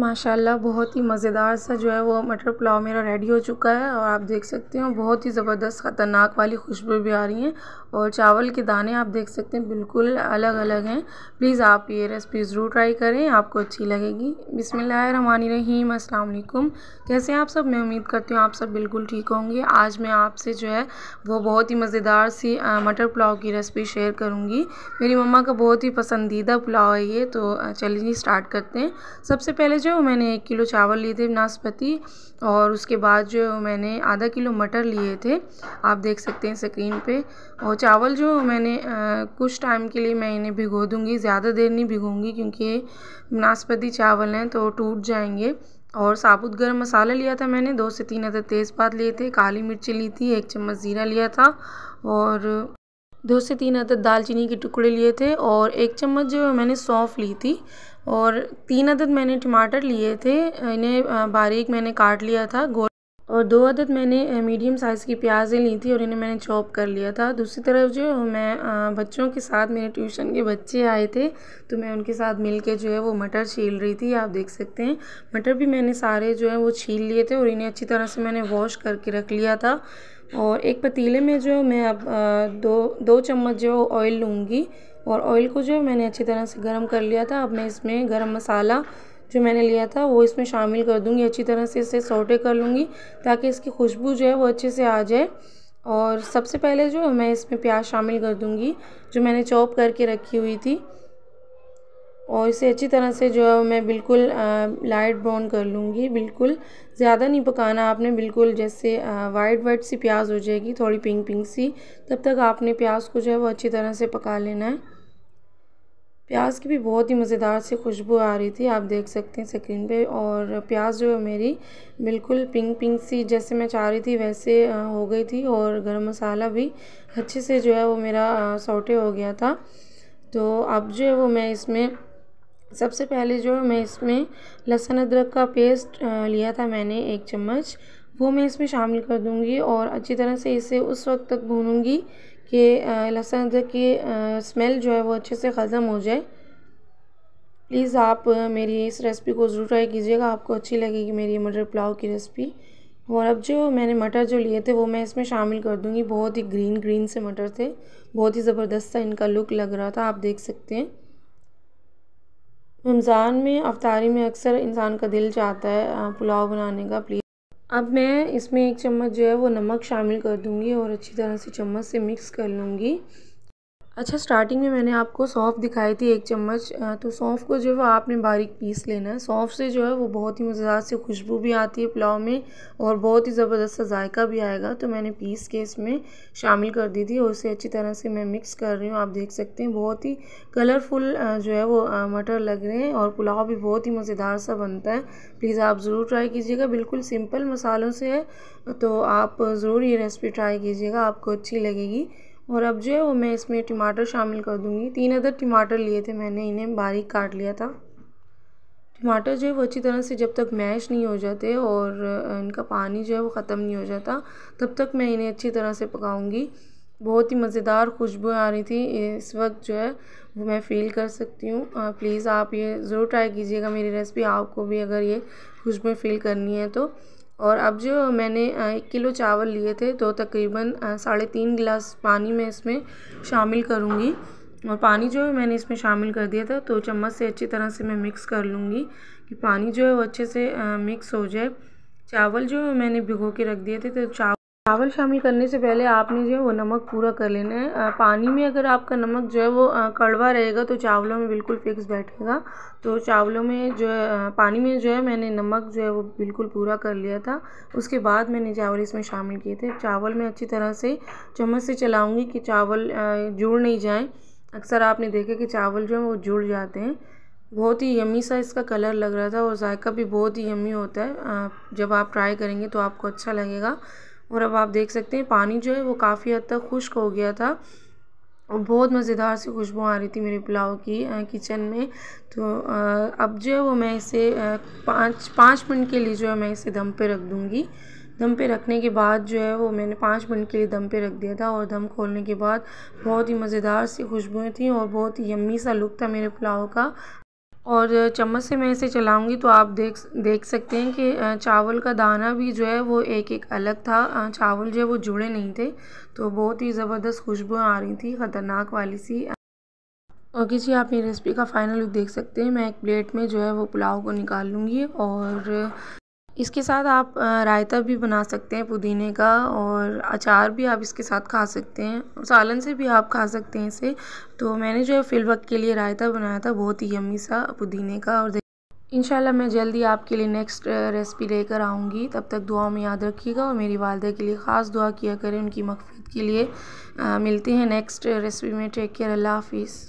माशाल्लाह बहुत ही मज़ेदार सा जो है वो मटर पुलाव मेरा रेडी हो चुका है और आप देख सकते हो बहुत ही ज़बरदस्त ख़तरनाक वाली खुशबू भी आ रही है और चावल के दाने आप देख सकते हैं बिल्कुल अलग अलग हैं प्लीज़ आप ये रेसिपी ज़रूर ट्राई करें आपको अच्छी लगेगी बिसमीम अल्लाम कैसे हैं आप सब मैं उम्मीद करती हूँ आप सब बिल्कुल ठीक होंगे आज मैं आपसे जो है वो बहुत ही मज़ेदार सी मटर पुलाव की रेसिपी शेयर करूँगी मेरी मम्मा का बहुत ही पसंदीदा पुलाव है ये तो चलिए स्टार्ट करते हैं सबसे पहले जो मैंने एक किलो चावल लिए थे नाशपति और उसके बाद जो मैंने आधा किलो मटर लिए थे आप देख सकते हैं स्क्रीन पे और चावल जो मैंने आ, कुछ टाइम के लिए मैं इन्हें भिगो दूँगी ज़्यादा देर नहीं भिगोंगी क्योंकि नाशपति चावल हैं तो टूट जाएंगे और साबुत गर्म मसाला लिया था मैंने दो से तीन अदर तेज़पात लिए थे काली मिर्ची ली थी एक चम्मच ज़ीरा लिया था और दो से तीन अदर दालचीनी के टुकड़े लिए थे और एक चम्मच जो मैंने सौंफ ली थी और तीन अदद मैंने टमाटर लिए थे इन्हें बारीक मैंने काट लिया था गोल और दो अदद मैंने मीडियम साइज़ की प्याज़ें ली थी और इन्हें मैंने चॉप कर लिया था दूसरी तरफ जो मैं बच्चों के साथ मेरे ट्यूशन के बच्चे आए थे तो मैं उनके साथ मिल के जो है वो मटर छील रही थी आप देख सकते हैं मटर भी मैंने सारे जो है वो छील लिए थे और इन्हें अच्छी तरह से मैंने वॉश करके रख लिया था और एक पतीले में जो मैं अब दो दो चम्मच जो ऑयल लूँगी और ऑयल को जो मैंने अच्छी तरह से गर्म कर लिया था अब मैं इसमें गर्म मसाला जो मैंने लिया था वो इसमें शामिल कर दूँगी अच्छी तरह से इसे सोटे कर लूँगी ताकि इसकी खुशबू जो है वो अच्छे से आ जाए और सबसे पहले जो मैं इसमें प्याज शामिल कर दूँगी जो मैंने चॉप करके रखी हुई थी और इसे अच्छी तरह से जो है मैं बिल्कुल लाइट ब्राउन कर लूँगी बिल्कुल ज़्यादा नहीं पकाना आपने बिल्कुल जैसे वाइट वाइट सी प्याज हो जाएगी थोड़ी पिंक पिंक सी तब तक आपने प्याज को जो है वो अच्छी तरह से पका लेना है प्याज की भी बहुत ही मज़ेदार सी खुशबू आ रही थी आप देख सकते हैं स्क्रीन पे और प्याज जो है मेरी बिल्कुल पिंक पिंक सी जैसे मैं चाह रही थी वैसे हो गई थी और गरम मसाला भी अच्छे से जो है वो मेरा सोटे हो गया था तो अब जो है वो मैं इसमें सबसे पहले जो है मैं इसमें लहसुन अदरक का पेस्ट लिया था मैंने एक चम्मच वो मैं इसमें शामिल कर दूँगी और अच्छी तरह से इसे उस वक्त तक भूनूँगी कि लहसन अदरक की स्मेल जो है वो अच्छे से ख़त्म हो जाए प्लीज़ आप मेरी इस रेसिपी को ज़रूर ट्राई कीजिएगा आपको अच्छी लगेगी मेरी मटर पुलाव की रेसिपी और अब जो मैंने मटर जो लिए थे वो मैं इसमें शामिल कर दूँगी बहुत ही ग्रीन ग्रीन से मटर थे बहुत ही ज़बरदस्त था इनका लुक लग रहा था आप देख सकते हैं रमज़ान में अफ्तारी में अक्सर इंसान का दिल चाहता है पुलाव बनाने का प्लीज़ अब मैं इसमें एक चम्मच जो है वो नमक शामिल कर दूँगी और अच्छी तरह से चम्मच से मिक्स कर लूँगी अच्छा स्टार्टिंग में मैंने आपको सौंफ दिखाई थी एक चम्मच तो सौंफ को जो है वो आपने बारीक पीस लेना है सौंफ से जो है वो बहुत ही मज़ेदार से खुशबू भी आती है पुलाव में और बहुत ही ज़बरदस्त सा जायका भी आएगा तो मैंने पीस के इसमें शामिल कर दी थी और उसे अच्छी तरह से मैं मिक्स कर रही हूँ आप देख सकते हैं बहुत ही कलरफुल जो है वो मटर लग रहे हैं और पुलाव भी बहुत ही मज़ेदार सा बनता है प्लीज़ आप ज़रूर ट्राई कीजिएगा बिल्कुल सिंपल मसालों से है तो आप ज़रूर ये रेसिपी ट्राई कीजिएगा आपको अच्छी लगेगी और अब जो है वो मैं इसमें टमाटर शामिल कर दूँगी तीन अदर टमाटर लिए थे मैंने इन्हें बारीक काट लिया था टमाटर जो है वो अच्छी तरह से जब तक मैश नहीं हो जाते और इनका पानी जो है वो ख़त्म नहीं हो जाता तब तक मैं इन्हें अच्छी तरह से पकाऊंगी बहुत ही मज़ेदार खुशबू आ रही थी इस वक्त जो है वो मैं फ़ील कर सकती हूँ प्लीज़ आप ये ज़रूर ट्राई कीजिएगा मेरी रेसिपी आपको भी अगर ये खुशबू फील करनी है तो और अब जो मैंने एक किलो चावल लिए थे तो तकरीबन साढ़े तीन गिलास पानी मैं इसमें शामिल करूँगी और पानी जो है मैंने इसमें शामिल कर दिया था तो चम्मच से अच्छी तरह से मैं मिक्स कर लूँगी कि पानी जो है वो अच्छे से मिक्स हो जाए चावल जो है मैंने भिगो के रख दिए थे तो चावल चावल शामिल करने से पहले आपने जो है वो नमक पूरा कर लेना है पानी में अगर आपका नमक जो है वो कड़वा रहेगा तो चावलों में बिल्कुल फिक्स बैठेगा तो चावलों में जो है पानी में जो है मैंने नमक जो है वो बिल्कुल पूरा कर लिया था उसके बाद मैंने चावल इसमें शामिल किए थे चावल में अच्छी तरह से चम्मच से चलाऊँगी कि चावल जुड़ नहीं जाएँ अक्सर आपने देखा कि चावल जो है वो जुड़ जाते हैं बहुत ही यमी सा इसका कलर लग रहा था और जायका भी बहुत ही यमी होता है जब आप ट्राई करेंगे तो आपको अच्छा लगेगा और अब आप देख सकते हैं पानी जो है वो काफ़ी हद तक खुश्क हो गया था और बहुत मज़ेदार सी खुशबू आ रही थी मेरे पुलाव की किचन में तो अब जो है वो मैं इसे पाँच पाँच मिनट के लिए जो है मैं इसे दम पे रख दूँगी दम पे रखने के बाद जो है वो मैंने पाँच मिनट के लिए दम पे रख दिया था और दम खोलने के बाद बहुत ही मज़ेदार सी खुशबूएँ थी और बहुत ही यम्मी सा लुक था मेरे पुलाव का और चम्मच से मैं इसे चलाऊंगी तो आप देख देख सकते हैं कि चावल का दाना भी जो है वो एक एक अलग था चावल जो है वो जुड़े नहीं थे तो बहुत ही ज़बरदस्त खुशबू आ रही थी ख़तरनाक वाली सी और किसी आप मेरी रेसिपी का फाइनल लुक देख सकते हैं मैं एक प्लेट में जो है वो पुलाव को निकाल लूँगी और इसके साथ आप रायता भी बना सकते हैं पुदीने का और अचार भी आप इसके साथ खा सकते हैं सालन से भी आप खा सकते हैं इसे तो मैंने जो है वक्त के लिए रायता बनाया था बहुत ही यम्मी सा पुदीने का और इंशाल्लाह मैं जल्दी आपके लिए नेक्स्ट रेसिपी लेकर आऊँगी तब तक दुआओं में याद रखिएगा और मेरी वालदा के लिए ख़ास दुआ किया करें उनकी मकफत के लिए आ, मिलते हैं नेक्स्ट रेसिपी में टेक केयर अल्लाह हाफिज़